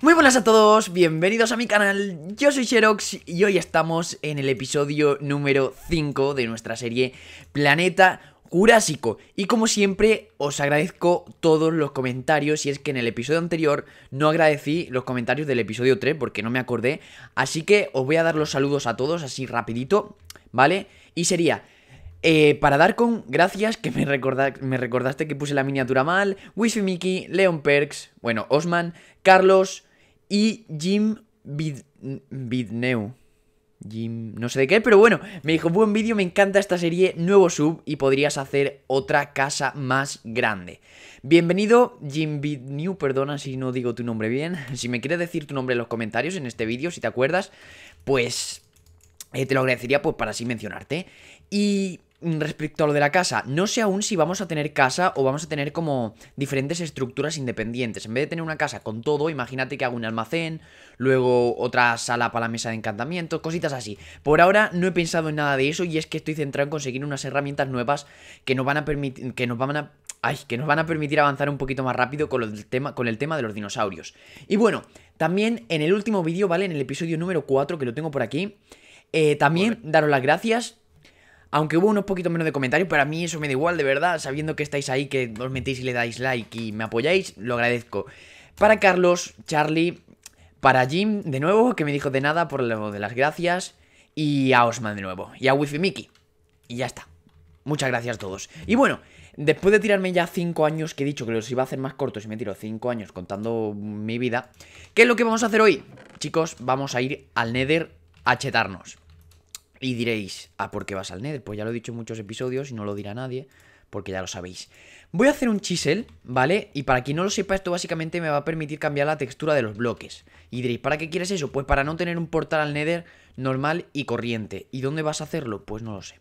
Muy buenas a todos, bienvenidos a mi canal, yo soy Xerox y hoy estamos en el episodio número 5 de nuestra serie Planeta Jurásico. Y como siempre, os agradezco todos los comentarios. Y es que en el episodio anterior no agradecí los comentarios del episodio 3 porque no me acordé. Así que os voy a dar los saludos a todos así rapidito, ¿vale? Y sería eh, para dar con gracias, que me, recordaste que puse la miniatura mal, Wishy Mickey, Leon Perks, bueno, Osman, Carlos y Jim Vidneu. Jim, no sé de qué, pero bueno, me dijo, buen vídeo, me encanta esta serie, nuevo sub y podrías hacer otra casa más grande. Bienvenido, Jim Vidneu, perdona si no digo tu nombre bien. Si me quieres decir tu nombre en los comentarios en este vídeo, si te acuerdas, pues eh, te lo agradecería pues, para así mencionarte. Y Mm, respecto a lo de la casa, no sé aún si vamos a tener casa o vamos a tener como diferentes estructuras independientes. En vez de tener una casa con todo, imagínate que hago un almacén, luego otra sala para la mesa de encantamiento, cositas así. Por ahora no he pensado en nada de eso y es que estoy centrado en conseguir unas herramientas nuevas que nos van a permitir que nos van a ay, que nos van a permitir avanzar un poquito más rápido con el tema con el tema de los dinosaurios. Y bueno, también en el último vídeo, ¿vale? En el episodio número 4 que lo tengo por aquí, eh, también daros las gracias aunque hubo unos poquito menos de comentarios, para mí eso me da igual, de verdad. Sabiendo que estáis ahí, que os metéis y le dais like y me apoyáis, lo agradezco. Para Carlos, Charlie, para Jim, de nuevo, que me dijo de nada por lo de las gracias. Y a Osman de nuevo. Y a Wifi Mickey. Y ya está. Muchas gracias a todos. Y bueno, después de tirarme ya 5 años, que he dicho que los iba a hacer más cortos y me tiro 5 años contando mi vida, ¿qué es lo que vamos a hacer hoy? Chicos, vamos a ir al Nether a chetarnos. Y diréis, a por qué vas al Nether? Pues ya lo he dicho en muchos episodios y no lo dirá nadie, porque ya lo sabéis. Voy a hacer un chisel, ¿vale? Y para quien no lo sepa, esto básicamente me va a permitir cambiar la textura de los bloques. Y diréis, ¿para qué quieres eso? Pues para no tener un portal al Nether normal y corriente. ¿Y dónde vas a hacerlo? Pues no lo sé.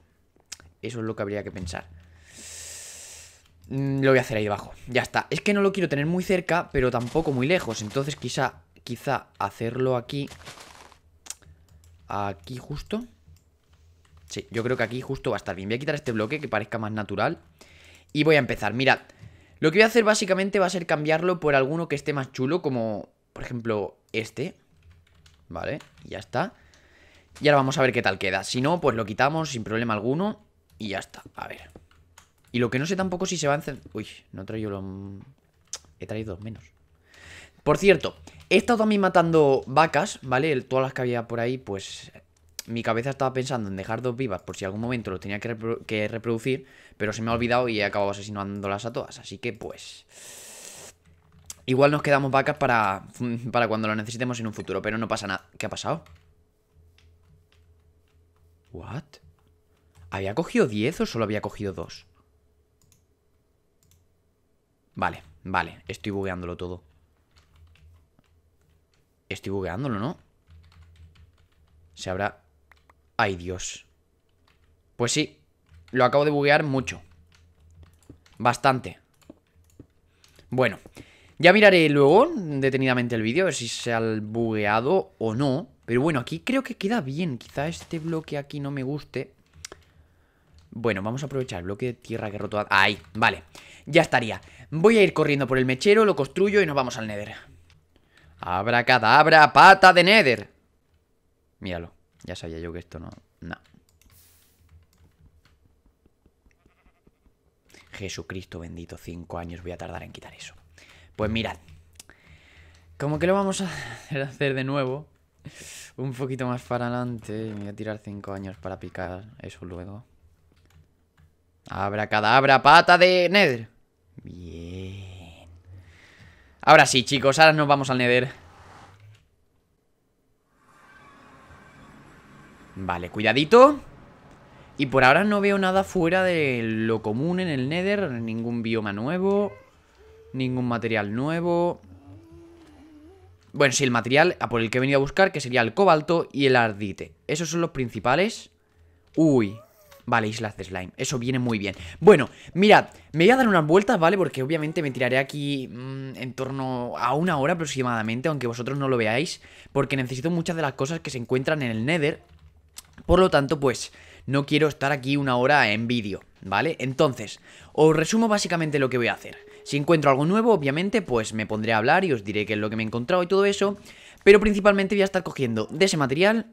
Eso es lo que habría que pensar. Mm, lo voy a hacer ahí abajo, Ya está. Es que no lo quiero tener muy cerca, pero tampoco muy lejos. Entonces quizá, quizá hacerlo aquí... Aquí justo... Sí, yo creo que aquí justo va a estar bien. Voy a quitar este bloque que parezca más natural. Y voy a empezar. Mirad, lo que voy a hacer básicamente va a ser cambiarlo por alguno que esté más chulo, como por ejemplo este. Vale, ya está. Y ahora vamos a ver qué tal queda. Si no, pues lo quitamos sin problema alguno y ya está. A ver. Y lo que no sé tampoco si se va a encender... Uy, no traigo lo... He traído menos. Por cierto, he estado también matando vacas, ¿vale? Todas las que había por ahí, pues mi cabeza estaba pensando en dejar dos vivas por si algún momento lo tenía que, reproducir, pero se me ha olvidado y he acabado asesinándolas a todas. Así que pues... Igual nos quedamos vacas para, para cuando lo necesitemos en un futuro, pero no pasa nada. ¿Qué ha pasado? ¿What? ¿Había cogido 10 o solo había cogido 2? Vale, vale, estoy bugueándolo todo. Estoy bugueándolo, ¿no? Se habrá... Ay, Dios. Pues sí, lo acabo de buguear mucho. Bastante. Bueno, ya miraré luego detenidamente el vídeo, a ver si se ha bugueado o no. Pero bueno, aquí creo que queda bien. Quizá este bloque aquí no me guste. Bueno, vamos a aprovechar el bloque de tierra que he roto. Ahí, vale. Ya estaría. Voy a ir corriendo por el mechero, lo construyo y nos vamos al Nether. Abra cadabra, pata de Nether. Míralo. Ya sabía yo que esto no... No. Jesucristo bendito, cinco años voy a tardar en quitar eso. Pues mirad. Como que lo vamos a hacer de nuevo. Un poquito más para adelante. Me voy a tirar cinco años para picar eso luego. Abra cadabra, pata de Nether. Bien. Ahora sí, chicos, ahora nos vamos al Nether. Vale, cuidadito. Y por ahora no veo nada fuera de lo común en el Nether. Ningún bioma nuevo. Ningún material nuevo. Bueno, sí, el material por el que he venido a buscar, que sería el cobalto y el ardite. Esos son los principales. Uy, Vale, islas de slime, eso viene muy bien Bueno, mirad, me voy a dar unas vueltas, ¿vale? Porque obviamente me tiraré aquí mm, en torno a una hora aproximadamente Aunque vosotros no lo veáis Porque necesito muchas de las cosas que se encuentran en el Nether por lo tanto, pues no quiero estar aquí una hora en vídeo, ¿vale? Entonces, os resumo básicamente lo que voy a hacer. Si encuentro algo nuevo, obviamente, pues me pondré a hablar y os diré qué es lo que me he encontrado y todo eso. Pero principalmente voy a estar cogiendo de ese material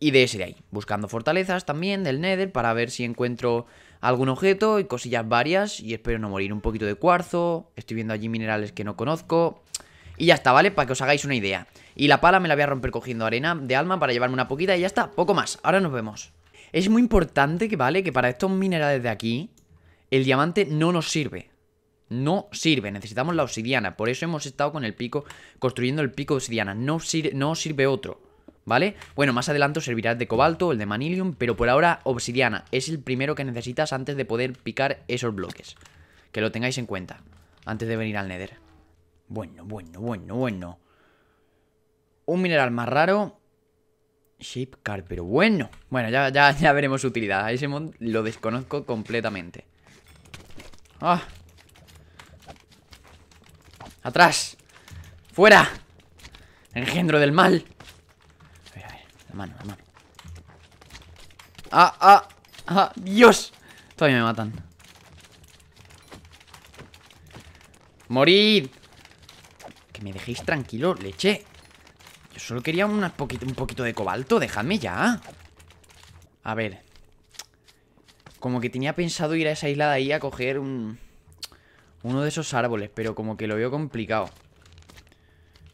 y de ese de ahí. Buscando fortalezas también del Nether para ver si encuentro algún objeto y cosillas varias. Y espero no morir. Un poquito de cuarzo. Estoy viendo allí minerales que no conozco. Y ya está, ¿vale? Para que os hagáis una idea. Y la pala me la voy a romper cogiendo arena de alma para llevarme una poquita y ya está, poco más. Ahora nos vemos. Es muy importante que, ¿vale? Que para estos minerales de aquí, el diamante no nos sirve. No sirve, necesitamos la obsidiana. Por eso hemos estado con el pico, construyendo el pico obsidiana. No, no sirve otro, ¿vale? Bueno, más adelante servirá el de cobalto, el de manilium, pero por ahora obsidiana. Es el primero que necesitas antes de poder picar esos bloques. Que lo tengáis en cuenta, antes de venir al nether. Bueno, bueno, bueno, bueno. Un mineral más raro. Shape car, pero bueno. Bueno, ya, ya, ya veremos su utilidad. A ese mod lo desconozco completamente. ¡Ah! ¡Atrás! ¡Fuera! ¡Engendro del mal! A ver, a La mano, la mano. ¡Ah, ah! ¡Ah! ¡Dios! Todavía me matan. ¡Morid! Que me dejéis tranquilo, leche Yo solo quería un poquito de cobalto Dejadme ya A ver Como que tenía pensado ir a esa isla de ahí a coger un... Uno de esos árboles Pero como que lo veo complicado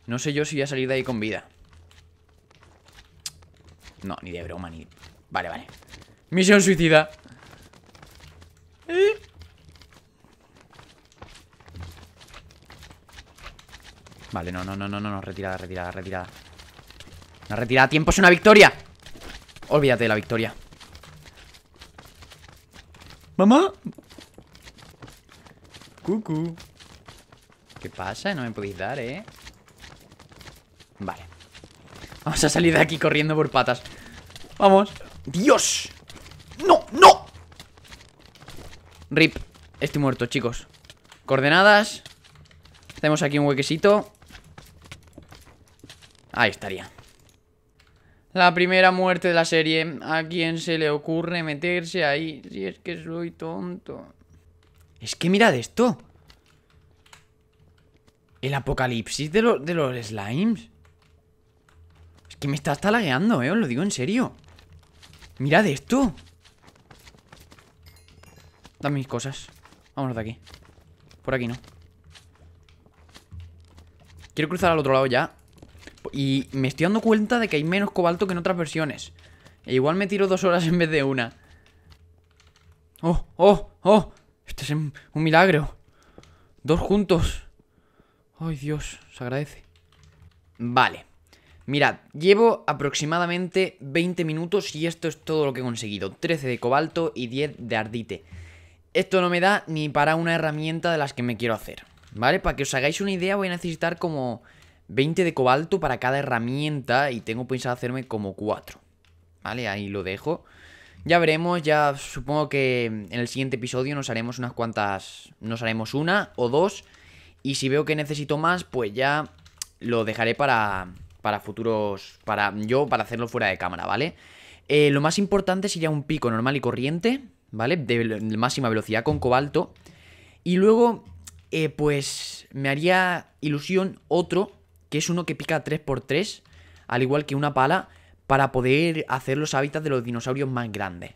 No sé yo si voy a salir de ahí con vida No, ni de broma, ni... Vale, vale Misión suicida Vale, no, no, no, no, no, retirada, retirada, retirada Una retirada a tiempo es una victoria Olvídate de la victoria ¡Mamá! Cucu ¿Qué pasa? No me podéis dar, ¿eh? Vale Vamos a salir de aquí corriendo por patas Vamos ¡Dios! ¡No! ¡No! Rip Estoy muerto, chicos Coordenadas Tenemos aquí un huequecito Ahí estaría. La primera muerte de la serie. ¿A quién se le ocurre meterse ahí? Si es que soy tonto. Es que mirad esto. El apocalipsis de, los slimes. Es que me está hasta lagueando, eh. Os lo digo en serio. Mirad esto. Dame mis cosas. Vámonos de aquí. Por aquí no. Quiero cruzar al otro lado ya. Y me estoy dando cuenta de que hay menos cobalto que en otras versiones. E igual me tiro dos horas en vez de una. ¡Oh, oh, oh! Este es un milagro. Dos juntos. ¡Ay, Dios! Se agradece. Vale. Mirad, llevo aproximadamente 20 minutos y esto es todo lo que he conseguido. 13 de cobalto y 10 de ardite. Esto no me da ni para una herramienta de las que me quiero hacer. ¿Vale? Para que os hagáis una idea voy a necesitar como 20 de cobalto para cada herramienta y tengo pensado hacerme como 4. Vale, ahí lo dejo. Ya veremos, ya supongo que en el siguiente episodio nos haremos unas cuantas, nos haremos una o dos. Y si veo que necesito más, pues ya lo dejaré para, para futuros, para yo, para hacerlo fuera de cámara, ¿vale? Eh, lo más importante sería un pico normal y corriente, ¿vale? De, máxima velocidad con cobalto. Y luego, eh, pues me haría ilusión otro que es uno que pica 3x3, al igual que una pala, para poder hacer los hábitats de los dinosaurios más grandes.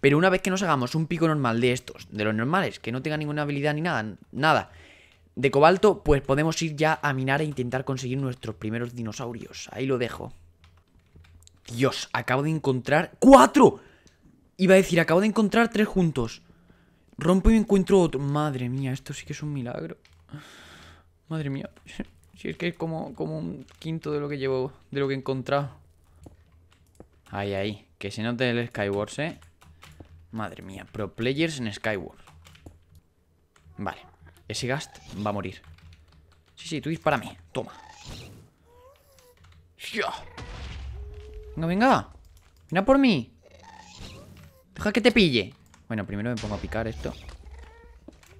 Pero una vez que nos hagamos un pico normal de estos, de los normales, que no tenga ninguna habilidad ni nada, nada, de cobalto, pues podemos ir ya a minar e intentar conseguir nuestros primeros dinosaurios. Ahí lo dejo. Dios, acabo de encontrar... ¡Cuatro! Iba a decir, acabo de encontrar tres juntos. Rompo y encuentro otro. Madre mía, esto sí que es un milagro. Madre mía es que es como, como un quinto de lo que llevo, de lo que he encontrado. Ahí, ahí. Que se note el Skywars, ¿eh? Madre mía, pro players en Skywars. Vale. Ese Gast va a morir. Sí, sí, tú mí Toma. Venga, Venga, venga. por mí. Deja que te pille. Bueno, primero me pongo a picar esto.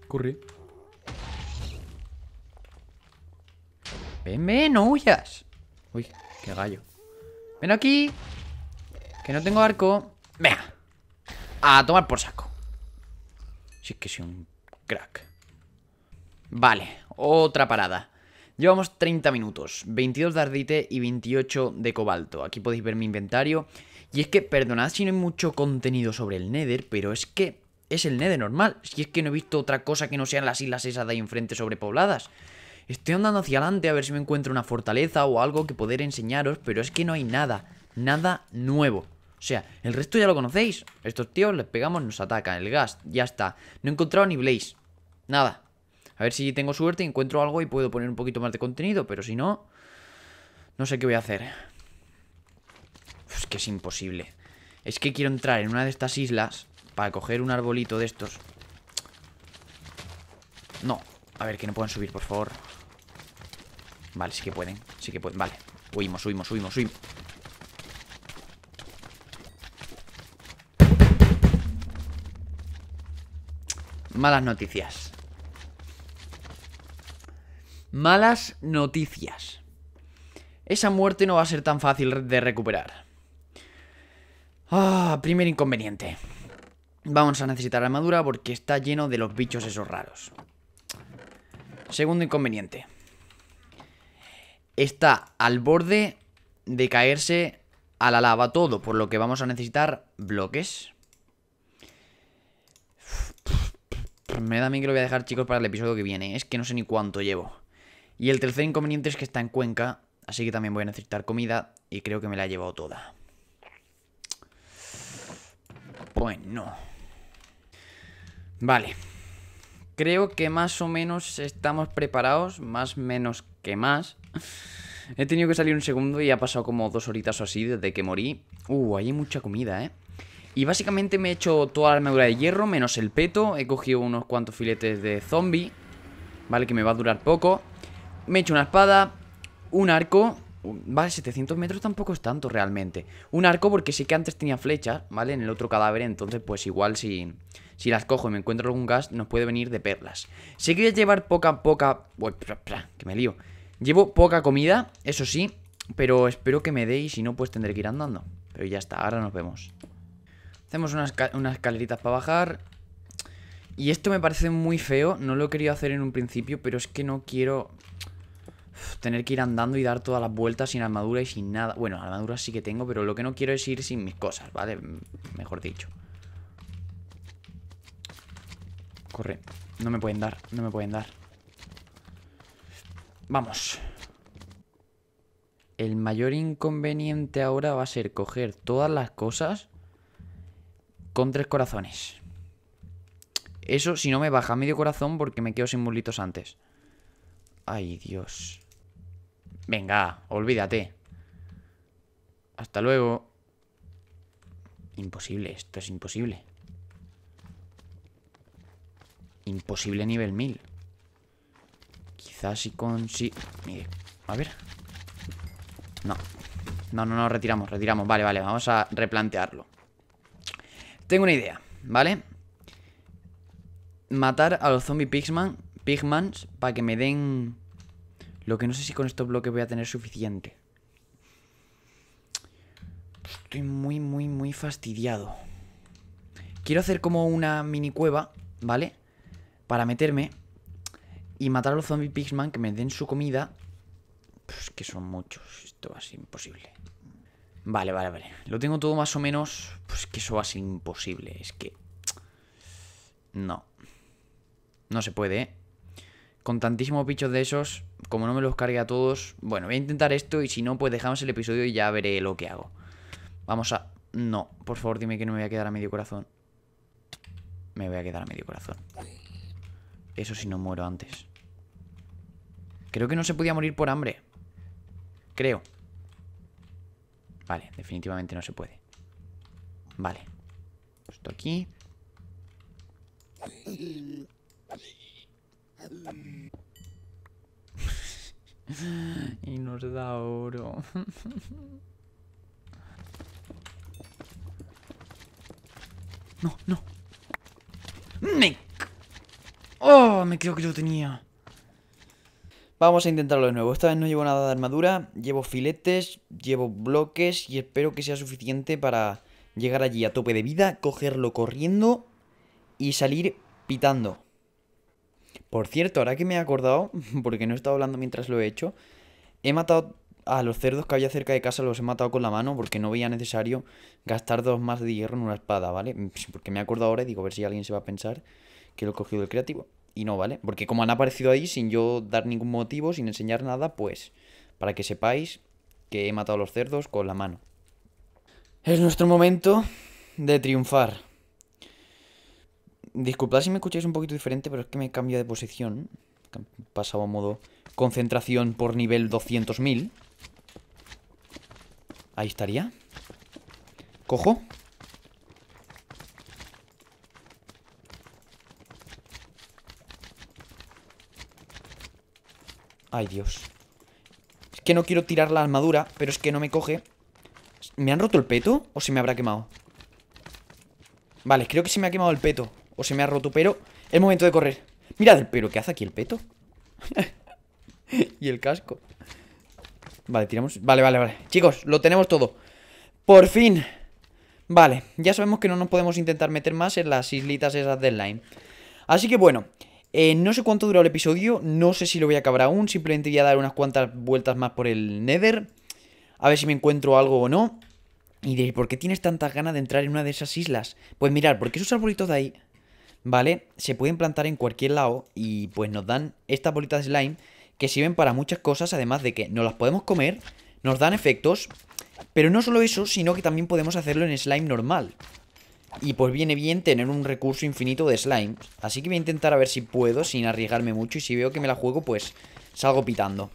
Corre Ven, ven, no huyas. Uy, qué gallo. Ven aquí. Que no tengo arco. Venga. A tomar por saco. Si es que soy un crack. Vale, otra parada. Llevamos 30 minutos, 22 de ardite y 28 de cobalto. Aquí podéis ver mi inventario. Y es que, perdonad si no hay mucho contenido sobre el Nether, pero es que es el Nether normal. Si es que no he visto otra cosa que no sean las islas esas de ahí enfrente sobrepobladas. Estoy andando hacia adelante a ver si me encuentro una fortaleza o algo que poder enseñaros, pero es que no hay nada, nada nuevo. O sea, el resto ya lo conocéis. Estos tíos les pegamos, nos atacan. El gas, ya está. No he encontrado ni Blaze. Nada. A ver si tengo suerte, encuentro algo y puedo poner un poquito más de contenido, pero si no, no sé qué voy a hacer. Es que es imposible. Es que quiero entrar en una de estas islas para coger un arbolito de estos. No, a ver, que no pueden subir, por favor Vale, sí que pueden Sí que pueden, vale Huimos, subimos, subimos huimos Malas noticias Malas noticias Esa muerte no va a ser tan fácil de recuperar Ah, primer inconveniente Vamos a necesitar armadura porque está lleno de los bichos esos raros Segundo inconveniente. Está al borde de caerse a la lava todo, por lo que vamos a necesitar bloques. Me da a mí que lo voy a dejar, chicos, para el episodio que viene. ¿eh? Es que no sé ni cuánto llevo. Y el tercer inconveniente es que está en Cuenca, así que también voy a necesitar comida y creo que me la he llevado toda. Bueno. Pues vale. Creo que más o menos estamos preparados, más menos que más. He tenido que salir un segundo y ha pasado como dos horitas o así desde que morí. Uh, hay mucha comida, ¿eh? Y básicamente me he hecho toda la armadura de hierro, menos el peto. He cogido unos cuantos filetes de zombie, ¿vale? Que me va a durar poco. Me he hecho una espada, un arco. Vale, 700 metros tampoco es tanto realmente. Un arco porque sí que antes tenía flechas, ¿vale? En el otro cadáver, entonces pues igual si... Si las cojo y me encuentro algún gas, nos puede venir de perlas. Si quieres llevar poca, poca... Uy, que me lío. Llevo poca comida, eso sí, pero espero que me deis y si no, pues tendré que ir andando. Pero ya está, ahora nos vemos. Hacemos unas, unas para bajar. Y esto me parece muy feo, no lo he querido hacer en un principio, pero es que no quiero tener que ir andando y dar todas las vueltas sin armadura y sin nada. Bueno, armadura sí que tengo, pero lo que no quiero es ir sin mis cosas, ¿vale? Mejor dicho. Corre. No me pueden dar, no me pueden dar. Vamos. El mayor inconveniente ahora va a ser coger todas las cosas con tres corazones. Eso si no me baja medio corazón porque me quedo sin mulitos antes. Ay, Dios. Venga, olvídate. Hasta luego. Imposible, esto es imposible. Imposible nivel 1000. Quizás si con... Sí. Mire, a ver. No. No, no, no, retiramos, retiramos. Vale, vale, vamos a replantearlo. Tengo una idea, ¿vale? Matar a los zombie Pigman, Pigmans para que me den... Lo que no sé si con estos bloques voy a tener suficiente. Estoy muy, muy, muy fastidiado. Quiero hacer como una mini cueva, ¿vale? para meterme y matar a los zombies pigsman que me den su comida. Pues que son muchos, esto va a ser imposible. Vale, vale, vale. Lo tengo todo más o menos. Pues que eso va a ser imposible. Es que. No. No se puede, ¿eh? Con tantísimos bichos de esos, como no me los cargue a todos. Bueno, voy a intentar esto y si no, pues dejamos el episodio y ya veré lo que hago. Vamos a. No, por favor, dime que no me voy a quedar a medio corazón. Me voy a quedar a medio corazón. Eso si no muero antes. Creo que no se podía morir por hambre. Creo. Vale, definitivamente no se puede. Vale. Esto aquí. y nos da oro. no, no. ¡Me ¡Oh! Me creo que lo tenía. Vamos a intentarlo de nuevo. Esta vez no llevo nada de armadura. Llevo filetes, llevo bloques y espero que sea suficiente para llegar allí a tope de vida, cogerlo corriendo y salir pitando. Por cierto, ahora que me he acordado, porque no he estado hablando mientras lo he hecho, he matado a los cerdos que había cerca de casa, los he matado con la mano porque no veía necesario gastar dos más de hierro en una espada, ¿vale? Porque me he acordado ahora y digo, a ver si alguien se va a pensar que lo he cogido del creativo. Y no, ¿vale? Porque como han aparecido ahí sin yo dar ningún motivo, sin enseñar nada, pues para que sepáis que he matado a los cerdos con la mano. Es nuestro momento de triunfar. Disculpad si me escucháis un poquito diferente, pero es que me cambio de posición. Pasaba a modo concentración por nivel 200.000. Ahí estaría. Cojo. Ay, Dios Es que no quiero tirar la armadura Pero es que no me coge ¿Me han roto el peto? ¿O se me habrá quemado? Vale, creo que se me ha quemado el peto O se me ha roto, pero Es momento de correr Mirad el pero que hace aquí el peto Y el casco Vale, tiramos Vale, vale, vale Chicos, lo tenemos todo Por fin Vale, ya sabemos que no nos podemos intentar meter más en las islitas esas del line Así que bueno eh, no sé cuánto duró el episodio, no sé si lo voy a acabar aún, simplemente voy a dar unas cuantas vueltas más por el Nether, a ver si me encuentro algo o no. Y diréis, ¿por qué tienes tantas ganas de entrar en una de esas islas? Pues mirar, porque esos arbolitos de ahí, ¿vale? Se pueden plantar en cualquier lado y pues nos dan estas bolitas de slime que sirven para muchas cosas, además de que nos las podemos comer, nos dan efectos, pero no solo eso, sino que también podemos hacerlo en slime normal. Y pues viene bien tener un recurso infinito de slime Así que voy a intentar a ver si puedo sin arriesgarme mucho. Y si veo que me la juego, pues salgo pitando.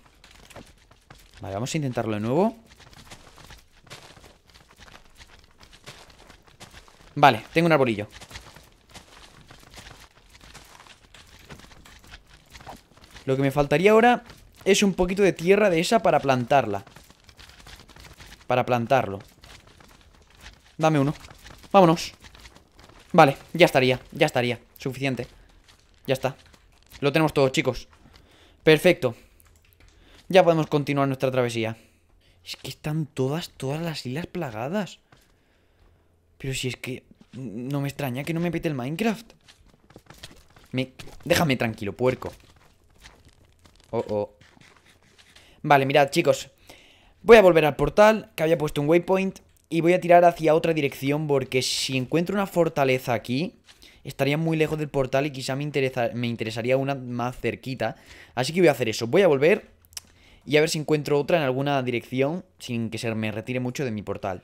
Vale, vamos a intentarlo de nuevo. Vale, tengo un arbolillo. Lo que me faltaría ahora es un poquito de tierra de esa para plantarla. Para plantarlo. Dame uno. Vámonos. Vale, ya estaría, ya estaría Suficiente Ya está Lo tenemos todo, chicos Perfecto Ya podemos continuar nuestra travesía Es que están todas, todas las islas plagadas Pero si es que No me extraña que no me pete el Minecraft me... Déjame tranquilo, puerco Oh, oh Vale, mirad, chicos Voy a volver al portal Que había puesto un waypoint y voy a tirar hacia otra dirección porque si encuentro una fortaleza aquí, estaría muy lejos del portal y quizá me, interesa, me interesaría una más cerquita. Así que voy a hacer eso. Voy a volver y a ver si encuentro otra en alguna dirección sin que se me retire mucho de mi portal.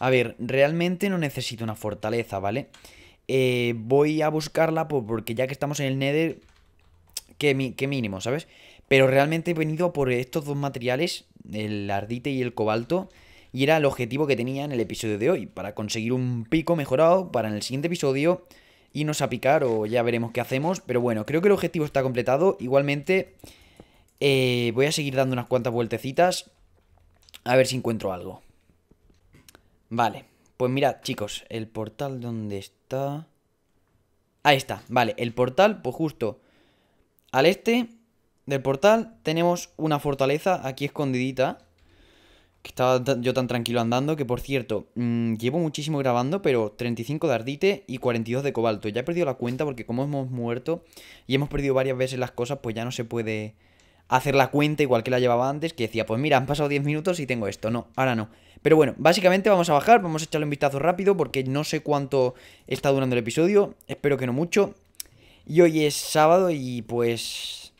A ver, realmente no necesito una fortaleza, ¿vale? Eh, voy a buscarla porque ya que estamos en el Nether, que qué mínimo, ¿sabes? Pero realmente he venido por estos dos materiales, el ardite y el cobalto y era el objetivo que tenía en el episodio de hoy, para conseguir un pico mejorado para en el siguiente episodio irnos a picar o ya veremos qué hacemos. Pero bueno, creo que el objetivo está completado. Igualmente, eh, voy a seguir dando unas cuantas vueltecitas a ver si encuentro algo. Vale, pues mirad, chicos, el portal donde está... Ahí está, vale, el portal, pues justo al este del portal tenemos una fortaleza aquí escondidita que estaba yo tan tranquilo andando, que por cierto, mm, llevo muchísimo grabando, pero 35 de ardite y 42 de cobalto. Ya he perdido la cuenta porque como hemos muerto y hemos perdido varias veces las cosas, pues ya no se puede hacer la cuenta igual que la llevaba antes, que decía, pues mira, han pasado 10 minutos y tengo esto. No, ahora no. Pero bueno, básicamente vamos a bajar, vamos a echarle un vistazo rápido porque no sé cuánto está durando el episodio, espero que no mucho. Y hoy es sábado y pues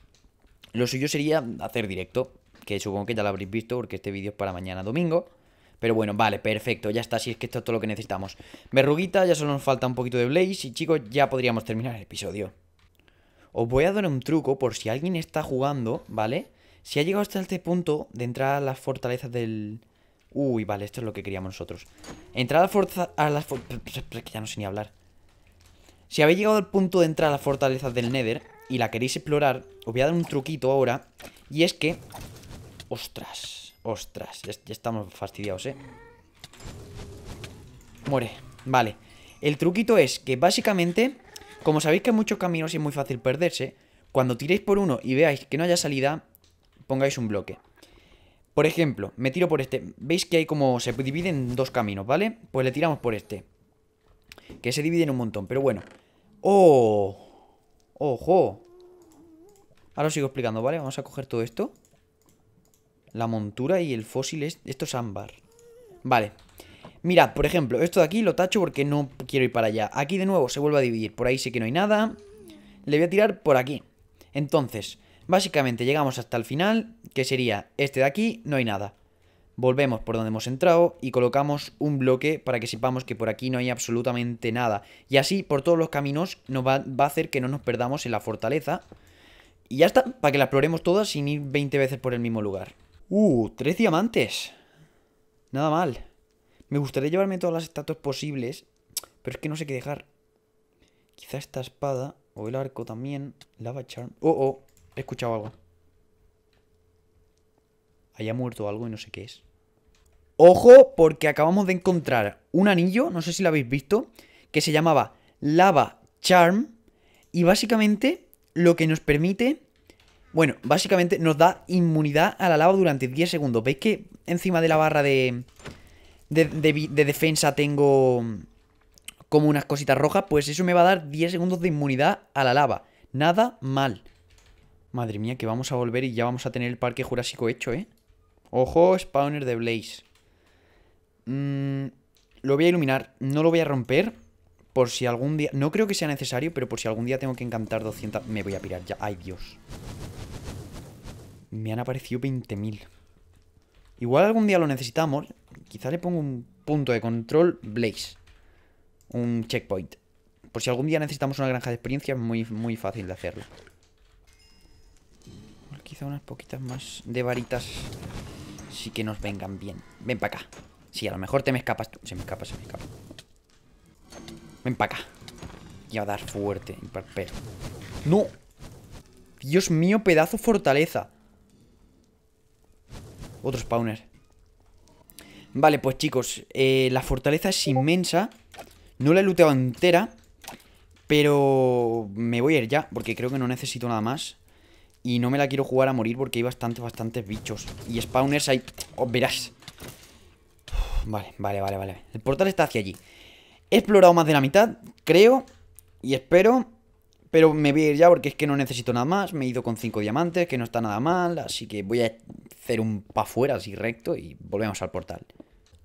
lo suyo sería hacer directo, que supongo que ya lo habréis visto porque este vídeo es para mañana domingo. Pero bueno, vale, perfecto, ya está, si es que esto es todo lo que necesitamos. Verruguita, ya solo nos falta un poquito de Blaze y chicos, ya podríamos terminar el episodio. Os voy a dar un truco por si alguien está jugando, ¿vale? Si ha llegado hasta este punto de entrar a las fortalezas del... Uy, vale, esto es lo que queríamos nosotros. Entrar a, a las... que ya no sé ni hablar. Si habéis llegado al punto de entrar a las fortalezas del Nether y la queréis explorar, os voy a dar un truquito ahora. Y es que Ostras, ostras Ya, estamos fastidiados, eh Muere, vale El truquito es que básicamente Como sabéis que hay muchos caminos y es muy fácil perderse Cuando tiréis por uno y veáis que no haya salida Pongáis un bloque por ejemplo, me tiro por este. ¿Veis que hay como... se dividen en dos caminos, ¿vale? Pues le tiramos por este. Que se divide en un montón, pero bueno. ¡Oh! ¡Ojo! Ahora os sigo explicando, ¿vale? Vamos a coger todo esto. La montura y el fósil es... Esto es ámbar. Vale. Mira, por ejemplo, esto de aquí lo tacho porque no quiero ir para allá. Aquí de nuevo se vuelve a dividir. Por ahí sí que no hay nada. Le voy a tirar por aquí. Entonces, básicamente llegamos hasta el final, que sería este de aquí, no hay nada. Volvemos por donde hemos entrado y colocamos un bloque para que sepamos que por aquí no hay absolutamente nada. Y así, por todos los caminos, nos va, va a hacer que no nos perdamos en la fortaleza. Y ya está, para que la exploremos todas sin ir 20 veces por el mismo lugar. Uh, tres diamantes. Nada mal. Me gustaría llevarme todas las estatuas posibles, pero es que no sé qué dejar. Quizá esta espada o el arco también. Lava Charm. Oh, oh, he escuchado algo. Haya muerto algo y no sé qué es. Ojo, porque acabamos de encontrar un anillo, no sé si lo habéis visto, que se llamaba Lava Charm. Y básicamente lo que nos permite bueno, básicamente nos da inmunidad a la lava durante 10 segundos. ¿Veis que encima de la barra de, de, defensa tengo como unas cositas rojas? Pues eso me va a dar 10 segundos de inmunidad a la lava. Nada mal. Madre mía, que vamos a volver y ya vamos a tener el parque jurásico hecho, ¿eh? Ojo, spawner de Blaze. Mm, lo voy a iluminar. No lo voy a romper. Por si algún día... No creo que sea necesario, pero por si algún día tengo que encantar 200... Me voy a pirar ya. Ay, Dios. Me han aparecido 20.000. Igual algún día lo necesitamos. Quizá le pongo un punto de control Blaze. Un checkpoint. Por si algún día necesitamos una granja de experiencia, es muy, muy fácil de hacerlo. Quizá unas poquitas más de varitas sí que nos vengan bien. Ven para acá. Sí, a lo mejor te me escapas Se me escapa, se me escapa. Ven para acá. Y a dar fuerte, ¡No! Dios mío, pedazo fortaleza. Otro spawner. Vale, pues chicos, eh, la fortaleza es inmensa. No la he looteado entera, pero me voy a ir ya, porque creo que no necesito nada más. Y no me la quiero jugar a morir porque hay bastantes, bastantes bichos. Y spawners hay... Oh, verás. Vale, vale, vale, vale. El portal está hacia allí. He explorado más de la mitad, creo, y espero... Pero me voy a ir ya porque es que no necesito nada más. Me he ido con 5 diamantes, que no está nada mal. Así que voy a un pa' fuera así recto y volvemos al portal.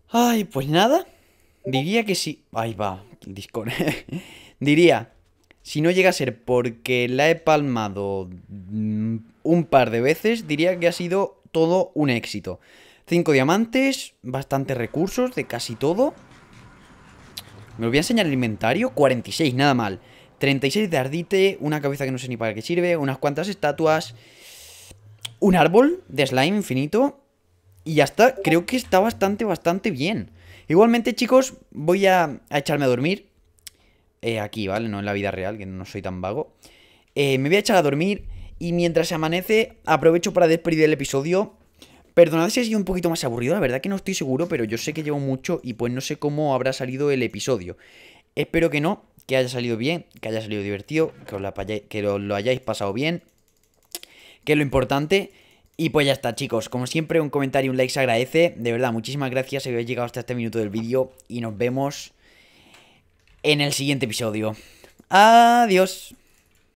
Ay, pues nada. Diría que sí. Ahí va, discone, Diría, si no llega a ser porque la he palmado mm, un par de veces, diría que ha sido todo un éxito. Cinco diamantes, bastantes recursos de casi todo. Me lo voy a enseñar el inventario. 46, nada mal. 36 de ardite, una cabeza que no sé ni para qué sirve, unas cuantas estatuas un árbol de slime infinito y ya está. Creo que está bastante, bastante bien. Igualmente, chicos, voy a, echarme a dormir. Eh, aquí, ¿vale? No en la vida real, que no soy tan vago. Eh, me voy a echar a dormir y mientras se amanece aprovecho para despedir el episodio. Perdonad si ha sido un poquito más aburrido, la verdad que no estoy seguro, pero yo sé que llevo mucho y pues no sé cómo habrá salido el episodio. Espero que no, que haya salido bien, que haya salido divertido, que que os lo hayáis pasado bien que es lo importante. Y pues ya está, chicos. Como siempre, un comentario y un like se agradece. De verdad, muchísimas gracias si habéis llegado hasta este minuto del vídeo. Y nos vemos en el siguiente episodio. Adiós.